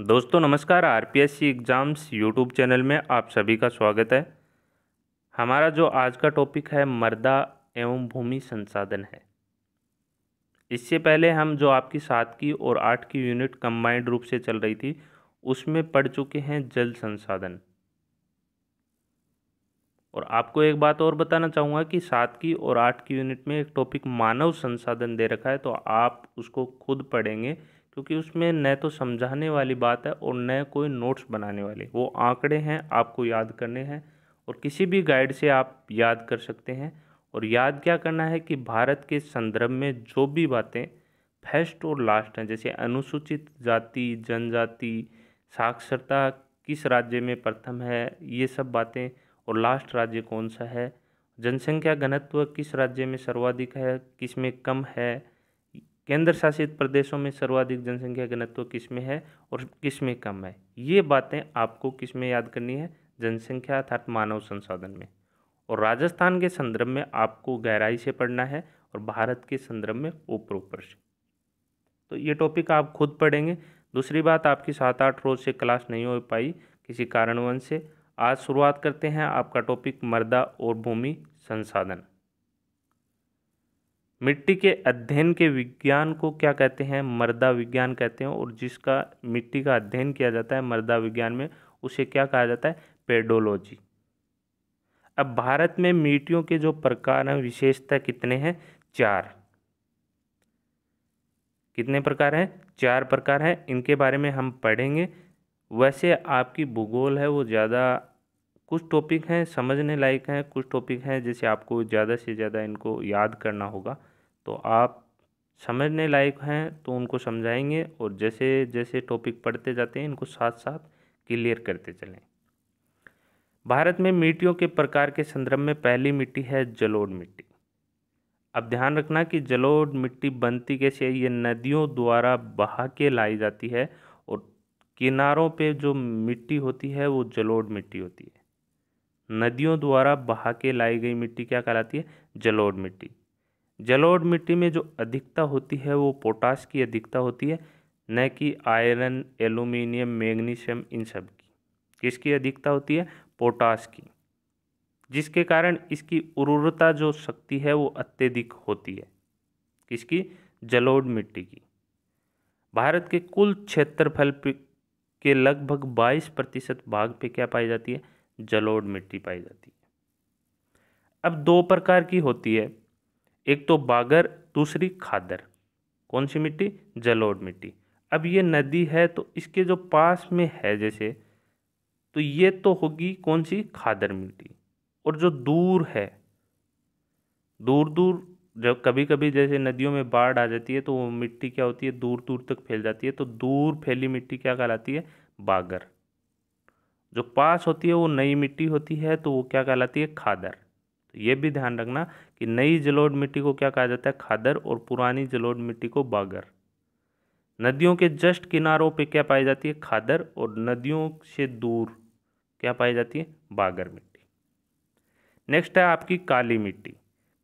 दोस्तों नमस्कार RPSC exams YouTube channel में आप सभी का स्वागत है हमारा जो आज का टॉपिक है मर्दा एवं भूमि संसाधन है इससे पहले हम जो आपकी सात की और आठ की यूनिट कंबाइंड रूप से चल रही थी उसमें पढ़ चुके हैं जल संसाधन और आपको एक बात और बताना चाहूँगा कि सात की और आठ की यूनिट में एक टॉपिक मानव संसाधन दे रखा है तो आप उसको खुद पढ़ेंगे क्योंकि उसमें न तो समझाने वाली बात है और न कोई नोट्स बनाने वाले वो आंकड़े हैं आपको याद करने हैं और किसी भी गाइड से आप याद कर सकते हैं और याद क्या करना है कि भारत के संदर्भ में जो भी बातें फर्स्ट और लास्ट हैं जैसे अनुसूचित जाति जनजाति साक्षरता किस राज्य में प्रथम है ये सब बातें और लास्ट राज्य कौन सा है जनसंख्या घनत्व किस राज्य में सर्वाधिक है किस में कम है केंद्र शासित प्रदेशों में सर्वाधिक जनसंख्या घनत्व किस में है और किस में कम है ये बातें आपको किस में याद करनी है जनसंख्या अर्थात मानव संसाधन में और राजस्थान के संदर्भ में आपको गहराई से पढ़ना है और भारत के संदर्भ में ऊपर ऊपर से तो ये टॉपिक आप खुद पढ़ेंगे दूसरी बात आपकी सात आठ रोज़ से क्लास नहीं हो पाई किसी कारणवश से आज शुरुआत करते हैं आपका टॉपिक मर्दा और भूमि संसाधन मिट्टी के अध्ययन के विज्ञान को क्या कहते हैं मृदा विज्ञान कहते हैं और जिसका मिट्टी का अध्ययन किया जाता है मृदा विज्ञान में उसे क्या कहा जाता है पेडोलॉजी अब भारत में मिट्टियों के जो प्रकार हैं विशेषता कितने हैं चार कितने प्रकार हैं चार प्रकार हैं इनके बारे में हम पढ़ेंगे वैसे आपकी भूगोल है वो ज़्यादा कुछ टॉपिक हैं समझने लायक हैं कुछ टॉपिक हैं जैसे आपको ज़्यादा से ज़्यादा इनको याद करना होगा तो आप समझने लायक हैं तो उनको समझाएंगे और जैसे जैसे टॉपिक पढ़ते जाते हैं इनको साथ साथ क्लियर करते चलें भारत में मिट्टियों के प्रकार के संदर्भ में पहली मिट्टी है जलोढ़ मिट्टी अब ध्यान रखना कि जलोढ़ मिट्टी बनती कैसे ये नदियों द्वारा बहा के लाई जाती है और किनारों पे जो मिट्टी होती है वो जलोढ़ मिट्टी होती है नदियों द्वारा बहा के लाई गई मिट्टी क्या कहलाती है जलोढ़ मिट्टी जलोढ़ मिट्टी में जो अधिकता होती है वो पोटाश की अधिकता होती है न कि आयरन एलुमिनियम मैग्नीशियम इन सब की किसकी अधिकता होती है पोटाश की जिसके कारण इसकी उर्वरता जो शक्ति है वो अत्यधिक होती है किसकी जलोढ़ मिट्टी की भारत के कुल क्षेत्रफल के लगभग 22 प्रतिशत भाग पे क्या पाई जाती है जलोढ़ मिट्टी पाई जाती है अब दो प्रकार की होती है एक तो बागर दूसरी खादर कौन सी मिट्टी जलोढ़ मिट्टी अब ये नदी है तो इसके जो पास में है जैसे तो ये तो होगी कौन सी खादर मिट्टी और जो दूर है दूर दूर जब कभी कभी जैसे नदियों में बाढ़ आ जाती है तो वो मिट्टी क्या होती है दूर दूर तक फैल जाती है तो दूर फैली मिट्टी क्या कहलाती है बागर जो पास होती है वो नई मिट्टी होती है तो वो क्या कहलाती है खादर तो ये भी ध्यान रखना कि नई जलोढ़ मिट्टी को क्या कहा जाता है खादर और पुरानी जलोढ़ मिट्टी को बागर नदियों के जस्ट किनारों पे क्या पाई जाती है खादर और नदियों से दूर क्या पाई जाती है बागर मिट्टी नेक्स्ट है आपकी काली मिट्टी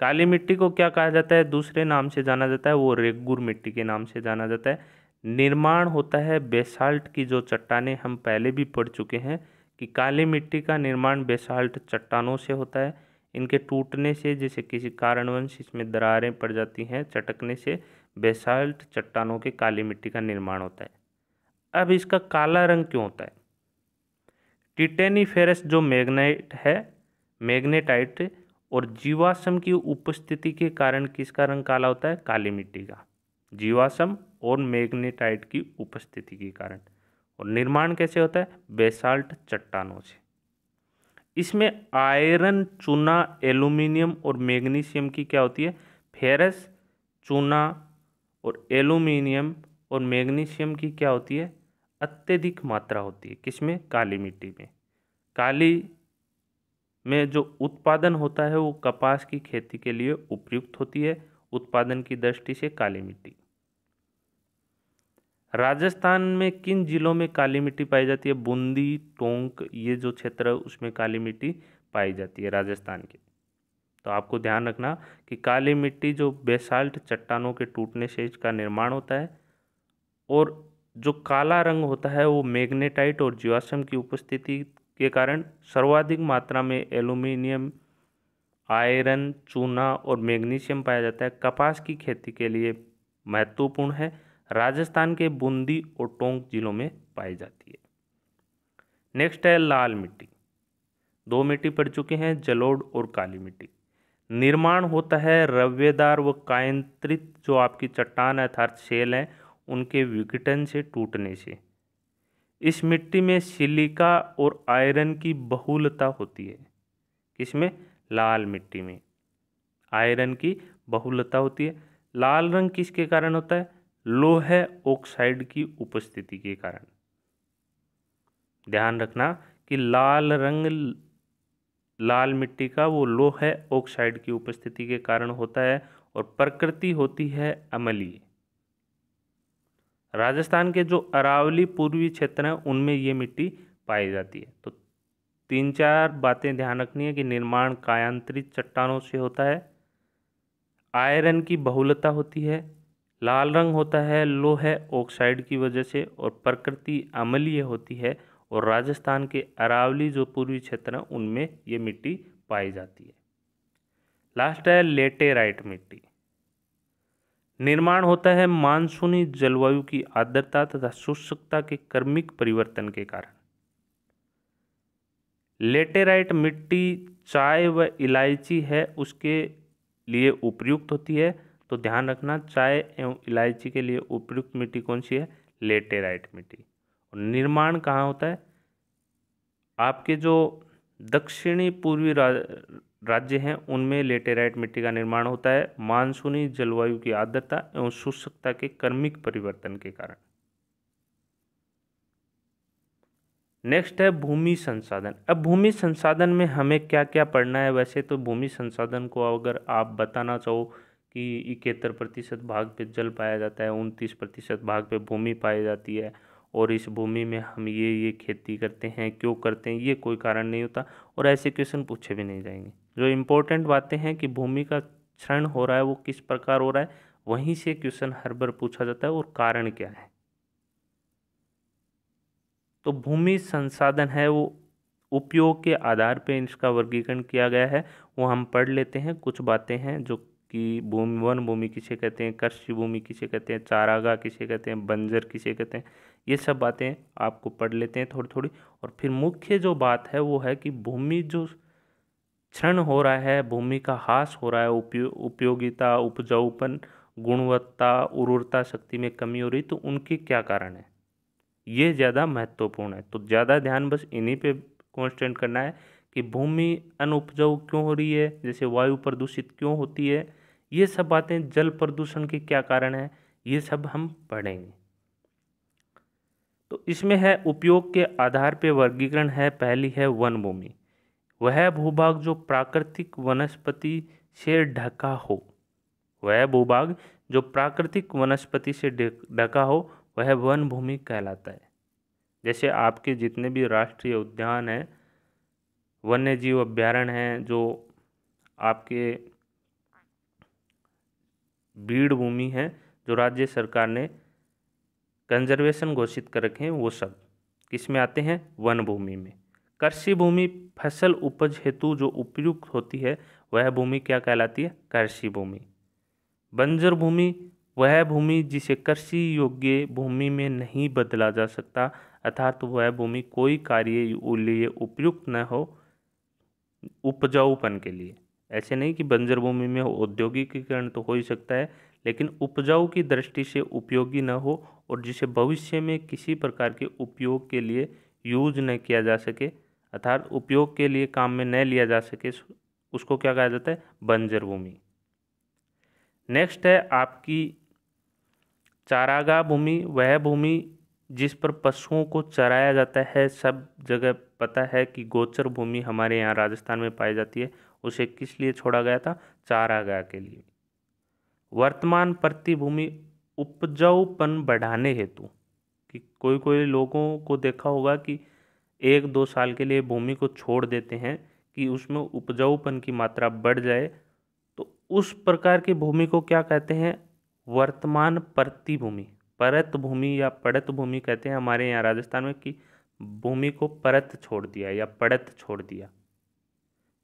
काली मिट्टी को क्या कहा जाता है दूसरे नाम से जाना जाता है वो रेगुर मिट्टी के नाम से जाना जाता है निर्माण होता है बेसाल्ट की जो चट्टाने हम पहले भी पढ़ चुके हैं कि काली मिट्टी का निर्माण बेसाल्ट चट्टानों से होता है इनके टूटने से जैसे किसी कारणवंश इसमें दरारें पड़ जाती हैं चटकने से बेसाल्ट चट्टानों के काली मिट्टी का निर्माण होता है अब इसका काला रंग क्यों होता है टिटेनिफेरस जो मैग्नेट है मैग्नेटाइट और जीवाश्म की उपस्थिति के कारण किसका रंग काला होता है काली मिट्टी का जीवाश्म और मैग्नेटाइट की उपस्थिति के कारण और निर्माण कैसे होता है बेसाल्ट चट्टानों से इसमें आयरन चूना एल्यूमिनियम और मैग्नीशियम की क्या होती है फेरस चूना और एल्यूमिनियम और मैग्नीशियम की क्या होती है अत्यधिक मात्रा होती है किसमें काली मिट्टी में काली में जो उत्पादन होता है वो कपास की खेती के लिए उपयुक्त होती है उत्पादन की दृष्टि से काली मिट्टी राजस्थान में किन जिलों में काली मिट्टी पाई जाती है बूंदी टोंक ये जो क्षेत्र है उसमें काली मिट्टी पाई जाती है राजस्थान के तो आपको ध्यान रखना कि काली मिट्टी जो बेसाल्ट चट्टानों के टूटने से इसका निर्माण होता है और जो काला रंग होता है वो मैग्नेटाइट और जीवाश्म की उपस्थिति के कारण सर्वाधिक मात्रा में एल्यूमिनियम आयरन चूना और मैग्नीशियम पाया जाता है कपास की खेती के लिए महत्वपूर्ण है राजस्थान के बूंदी और टोंक जिलों में पाई जाती है नेक्स्ट है लाल मिट्टी दो मिट्टी पड़ चुके हैं जलोड़ और काली मिट्टी निर्माण होता है रव्यदार व कायंत्रित जो आपकी चट्टान अर्थात शेल हैं उनके विघटन से टूटने से इस मिट्टी में सिलिका और आयरन की बहुलता होती है किसमें लाल मिट्टी में आयरन की बहुलता होती है लाल रंग किसके कारण होता है लोहे ऑक्साइड की उपस्थिति के कारण ध्यान रखना कि लाल रंग लाल मिट्टी का वो लोहे ऑक्साइड की उपस्थिति के कारण होता है और प्रकृति होती है अमलीय राजस्थान के जो अरावली पूर्वी क्षेत्र हैं उनमें ये मिट्टी पाई जाती है तो तीन चार बातें ध्यान रखनी है कि निर्माण कायांत्रित चट्टानों से होता है आयरन की बहुलता होती है लाल रंग होता है लोहे ऑक्साइड की वजह से और प्रकृति अम्लीय होती है और राजस्थान के अरावली जो पूर्वी क्षेत्र हैं उनमें ये मिट्टी पाई जाती है लास्ट है लेटेराइट मिट्टी निर्माण होता है मानसूनी जलवायु की आर्द्रता तथा शुष्कता के कर्मिक परिवर्तन के कारण लेटेराइट मिट्टी चाय व इलायची है उसके लिए उपयुक्त होती है तो ध्यान रखना चाय एवं इलायची के लिए उपयुक्त मिट्टी कौन सी है लेटेराइट मिट्टी और निर्माण कहाँ होता है आपके जो दक्षिणी पूर्वी रा, राज्य हैं उनमें लेटेराइट मिट्टी का निर्माण होता है मानसूनी जलवायु की आर्द्रता एवं शुष्कता के कर्मिक परिवर्तन के कारण नेक्स्ट है भूमि संसाधन अब भूमि संसाधन में हमें क्या क्या पढ़ना है वैसे तो भूमि संसाधन को अगर आप बताना चाहो कि इकहत्तर प्रतिशत भाग पे जल पाया जाता है उनतीस प्रतिशत भाग पे भूमि पाई जाती है और इस भूमि में हम ये ये खेती करते हैं क्यों करते हैं ये कोई कारण नहीं होता और ऐसे क्वेश्चन पूछे भी नहीं जाएंगे जो इम्पोर्टेंट बातें हैं कि भूमि का क्षण हो रहा है वो किस प्रकार हो रहा है वहीं से क्वेश्चन हर बार पूछा जाता है और कारण क्या है तो भूमि संसाधन है वो उपयोग के आधार पे इसका वर्गीकरण किया गया है वो हम पढ़ लेते हैं कुछ बातें हैं जो कि भूमि वन भूमि किसे कहते हैं कृषि भूमि किसे कहते हैं चारागा किसे कहते हैं बंजर किसे कहते हैं ये सब बातें आपको पढ़ लेते हैं थोड़ी थोड़ी और फिर मुख्य जो बात है वो है कि भूमि जो क्षण हो रहा है भूमि का हास हो रहा है उपयो उपयोगिता उपजाऊपन गुणवत्ता उर्वरता शक्ति में कमी हो रही तो उनके क्या कारण है ये ज़्यादा महत्वपूर्ण है तो ज़्यादा ध्यान बस इन्हीं पे कॉन्स्टेंट करना है कि भूमि अनुपजाऊ क्यों हो रही है जैसे वायु प्रदूषित क्यों होती है ये सब बातें जल प्रदूषण के क्या कारण हैं ये सब हम पढ़ेंगे तो इसमें है उपयोग के आधार पर वर्गीकरण है पहली है वन भूमि वह भूभाग जो प्राकृतिक वनस्पति से ढका हो वह भूभाग जो प्राकृतिक वनस्पति से ढका हो वह वन भूमि कहलाता है जैसे आपके जितने भी राष्ट्रीय उद्यान हैं वन्य जीव अभ्यारण्य हैं जो आपके भीड़ भूमि है जो राज्य सरकार ने कंजर्वेशन घोषित कर रखे हैं वो सब किस में आते हैं वन भूमि में कृषि भूमि फसल उपज हेतु जो उपयुक्त होती है वह भूमि क्या कहलाती है कृषि भूमि बंजर भूमि वह भूमि जिसे कृषि योग्य भूमि में नहीं बदला जा सकता अर्थात वह भूमि कोई कार्य लिए उपयुक्त न हो उपजाऊपन के लिए ऐसे नहीं कि बंजर भूमि में औद्योगिकीकरण तो हो ही सकता है लेकिन उपजाऊ की दृष्टि से उपयोगी न हो और जिसे भविष्य में किसी प्रकार के उपयोग के लिए यूज न किया जा सके अर्थात उपयोग के लिए काम में न लिया जा सके उसको क्या कहा जाता है बंजर भूमि नेक्स्ट है आपकी चारागाह भूमि वह भूमि जिस पर पशुओं को चराया जाता है सब जगह पता है कि गोचर भूमि हमारे यहाँ राजस्थान में पाई जाती है उसे किस लिए छोड़ा गया था चारागाह के लिए वर्तमान प्रतिभूमि उपजाऊपन बढ़ाने हेतु कि कोई कोई लोगों को देखा होगा कि एक दो साल के लिए भूमि को छोड़ देते हैं कि उसमें उपजाऊपन की मात्रा बढ़ जाए तो उस प्रकार की भूमि को क्या कहते हैं वर्तमान प्रतिभूमि परत भूमि या पड़त भूमि कहते हैं हमारे यहाँ राजस्थान में कि भूमि को परत छोड़ दिया या पड़त छोड़ दिया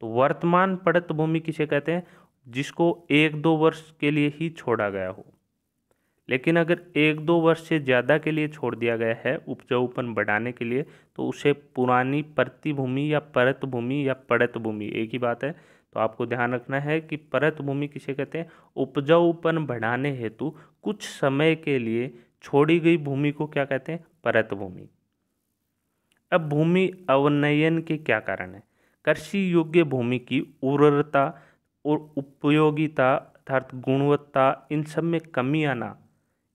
तो वर्तमान पड़त भूमि किसे कहते हैं जिसको एक दो वर्ष के लिए ही छोड़ा गया हो लेकिन अगर एक दो वर्ष से ज़्यादा के लिए छोड़ दिया गया है उपजाऊपन बढ़ाने के लिए तो उसे पुरानी प्रतिभूमि या परत भूमि या पड़त भूमि एक ही बात है तो आपको ध्यान रखना है कि परत भूमि किसे कहते हैं उपजाऊपन बढ़ाने हेतु कुछ समय के लिए छोड़ी गई भूमि को क्या कहते हैं परत भूमि अब भूमि अवनयन के क्या कारण है कृषि योग्य भूमि की उर्वरता और उपयोगिता अर्थात गुणवत्ता इन सब में कमी आना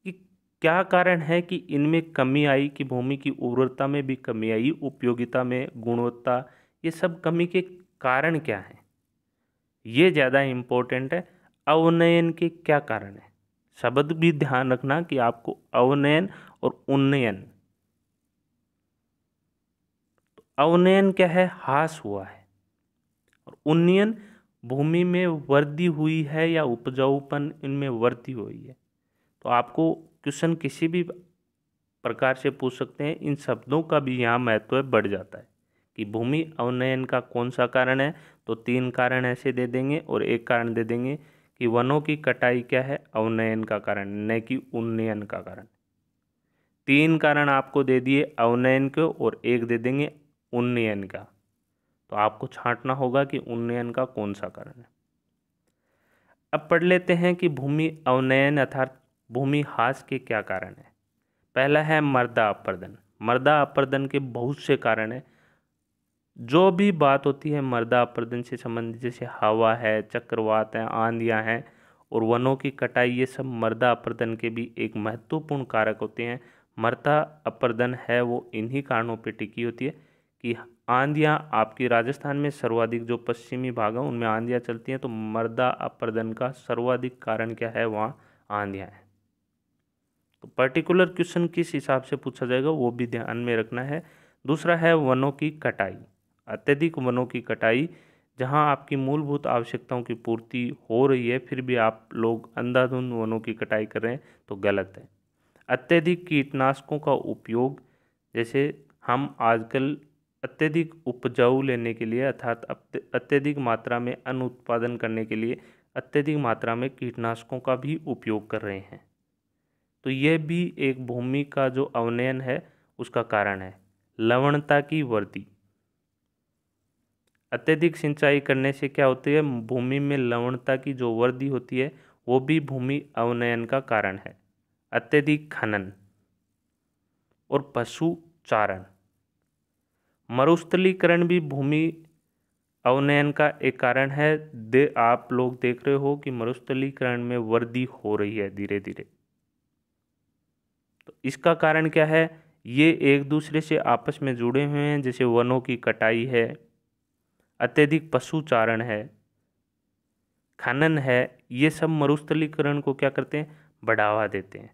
कि क्या कारण है कि इनमें कमी आई कि भूमि की उर्वरता में भी कमी आई उपयोगिता में गुणवत्ता ये सब कमी के कारण क्या हैं ये ज़्यादा इम्पोर्टेंट है अवनयन के क्या कारण है शब्द भी ध्यान रखना कि आपको अवनयन और उन्नयन तो अवनयन क्या है हास हुआ है और उन्नयन भूमि में वृद्धि हुई है या उपजाऊपन इनमें वृद्धि हुई है तो आपको क्वेश्चन किसी भी प्रकार से पूछ सकते हैं इन शब्दों का भी यहाँ महत्व बढ़ जाता है कि भूमि अवनयन का कौन सा कारण है तो तीन कारण ऐसे दे देंगे और एक कारण दे देंगे कि वनों की कटाई क्या है अवनयन का कारण न कि उन्नयन का कारण तीन कारण आपको दे दिए अवनयन के और एक दे देंगे उन्नयन का तो आपको छांटना होगा कि उन्नयन का कौन सा कारण है अब पढ़ लेते हैं कि भूमि अवनयन अर्थात भूमि हास के क्या कारण है पहला है मर्दा अपर्दन मर्दा अपर्दन के बहुत से कारण हैं जो भी बात होती है मर्दा अपर्दन से संबंधित जैसे हवा है चक्रवात है आंधियाँ हैं और वनों की कटाई ये सब मर्दा अपर्दन के भी एक महत्वपूर्ण कारक होते हैं मर्दा अपर्दन है वो इन्हीं कारणों पे टिकी होती है कि आंधियाँ आपकी राजस्थान में सर्वाधिक जो पश्चिमी भाग है उनमें आंधियाँ चलती हैं तो मर्दा अपर्दन का सर्वाधिक कारण क्या है वहाँ आंधियाँ हैं तो पर्टिकुलर क्वेश्चन किस हिसाब से पूछा जाएगा वो भी ध्यान में रखना है दूसरा है वनों की कटाई अत्यधिक वनों की कटाई जहां आपकी मूलभूत आवश्यकताओं की पूर्ति हो रही है फिर भी आप लोग अंधाधुंध वनों की कटाई कर रहे हैं तो गलत है अत्यधिक कीटनाशकों का उपयोग जैसे हम आजकल अत्यधिक उपजाऊ लेने के लिए अर्थात अत्यधिक मात्रा में अन्न उत्पादन करने के लिए अत्यधिक मात्रा में कीटनाशकों का भी उपयोग कर रहे हैं तो यह भी एक भूमि का जो अवनयन है उसका कारण है लवणता की वृद्धि अत्यधिक सिंचाई करने से क्या होती है भूमि में लवणता की जो वृद्धि होती है वो भी भूमि अवनयन का कारण है अत्यधिक खनन और पशु चारण मरुस्थलीकरण भी भूमि अवनयन का एक कारण है दे आप लोग देख रहे हो कि मरुस्थलीकरण में वृद्धि हो रही है धीरे धीरे तो इसका कारण क्या है ये एक दूसरे से आपस में जुड़े हुए हैं जैसे वनों की कटाई है अत्यधिक पशु चारण है खनन है ये सब मरुस्थलीकरण को क्या करते हैं बढ़ावा देते हैं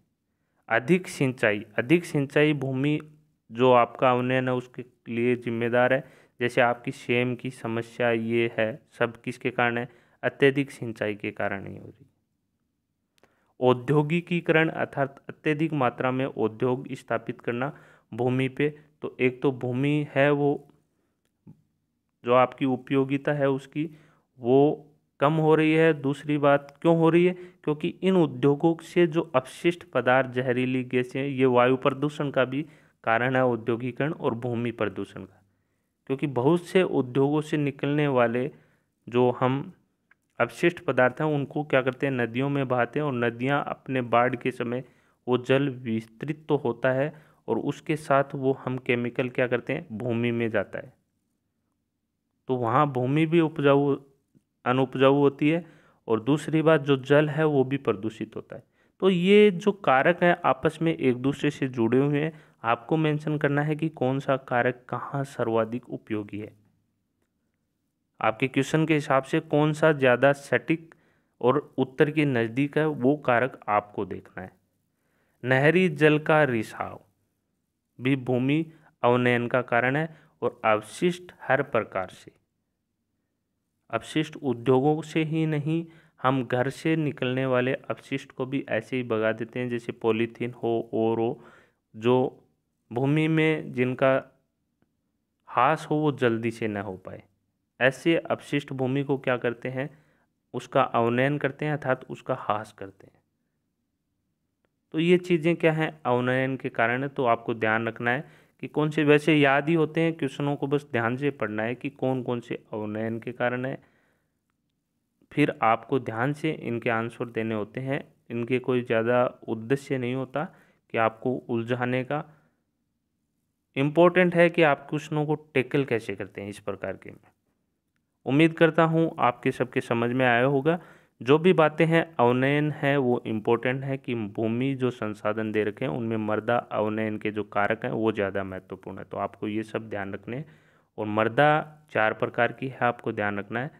अधिक सिंचाई अधिक सिंचाई भूमि जो आपका उन्नयन है उसके लिए जिम्मेदार है जैसे आपकी सेम की समस्या ये है सब किसके कारण है अत्यधिक सिंचाई के कारण ही हो रही औद्योगिकीकरण अर्थात अत्यधिक मात्रा में उद्योग स्थापित करना भूमि पे तो एक तो भूमि है वो जो आपकी उपयोगिता है उसकी वो कम हो रही है दूसरी बात क्यों हो रही है क्योंकि इन उद्योगों से जो अपशिष्ट पदार्थ जहरीली गैसें ये वायु प्रदूषण का भी कारण है औद्योगिकरण और भूमि प्रदूषण का क्योंकि बहुत से उद्योगों से निकलने वाले जो हम अपशिष्ट पदार्थ हैं उनको क्या करते हैं नदियों में बहाते हैं और नदियाँ अपने बाढ़ के समय वो जल विस्तृत तो होता है और उसके साथ वो हम केमिकल क्या करते हैं भूमि में जाता है तो वहाँ भूमि भी उपजाऊ अनुपजाऊ होती है और दूसरी बात जो जल है वो भी प्रदूषित होता है तो ये जो कारक हैं आपस में एक दूसरे से जुड़े हुए हैं आपको मेंशन करना है कि कौन सा कारक कहाँ सर्वाधिक उपयोगी है आपके क्वेश्चन के हिसाब से कौन सा ज़्यादा सटीक और उत्तर के नज़दीक है वो कारक आपको देखना है नहरी जल का रिसाव भी भूमि अवनयन का कारण है और अवशिष्ट हर प्रकार से अवशिष्ट उद्योगों से ही नहीं हम घर से निकलने वाले अवशिष्ट को भी ऐसे ही भगा देते हैं जैसे पॉलीथीन हो और हो जो भूमि में जिनका हास हो वो जल्दी से न हो पाए ऐसे अपशिष्ट भूमि को क्या करते हैं उसका अवनयन करते हैं अर्थात उसका हास करते हैं तो ये चीज़ें क्या हैं अवनयन के कारण है तो आपको ध्यान रखना है कि कौन से वैसे याद ही होते हैं क्वेश्चनों को बस ध्यान से पढ़ना है कि कौन कौन से अवनयन के कारण है फिर आपको ध्यान से इनके आंसर देने होते हैं इनके कोई ज़्यादा उद्देश्य नहीं होता कि आपको उलझाने का इम्पोर्टेंट है कि आप क्वेश्चनों को टेकल कैसे करते हैं इस प्रकार के में उम्मीद करता हूँ आपके सबके समझ में आया होगा जो भी बातें हैं अवनयन है वो इम्पोर्टेंट है कि भूमि जो संसाधन दे रखे हैं उनमें मर्दा अवनयन के जो कारक हैं वो ज़्यादा महत्वपूर्ण है तो आपको ये सब ध्यान रखने और मर्दा चार प्रकार की है आपको ध्यान रखना है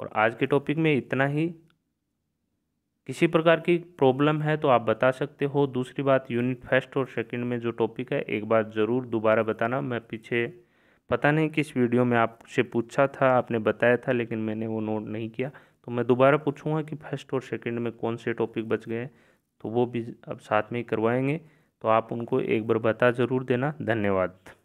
और आज के टॉपिक में इतना ही किसी प्रकार की प्रॉब्लम है तो आप बता सकते हो दूसरी बात यूनिट फर्स्ट और सेकंड में जो टॉपिक है एक बार ज़रूर दोबारा बताना मैं पीछे पता नहीं किस वीडियो में आपसे पूछा था आपने बताया था लेकिन मैंने वो नोट नहीं किया तो मैं दोबारा पूछूंगा कि फर्स्ट और सेकंड में कौन से टॉपिक बच गए तो वो भी अब साथ में ही करवाएंगे तो आप उनको एक बार बता ज़रूर देना धन्यवाद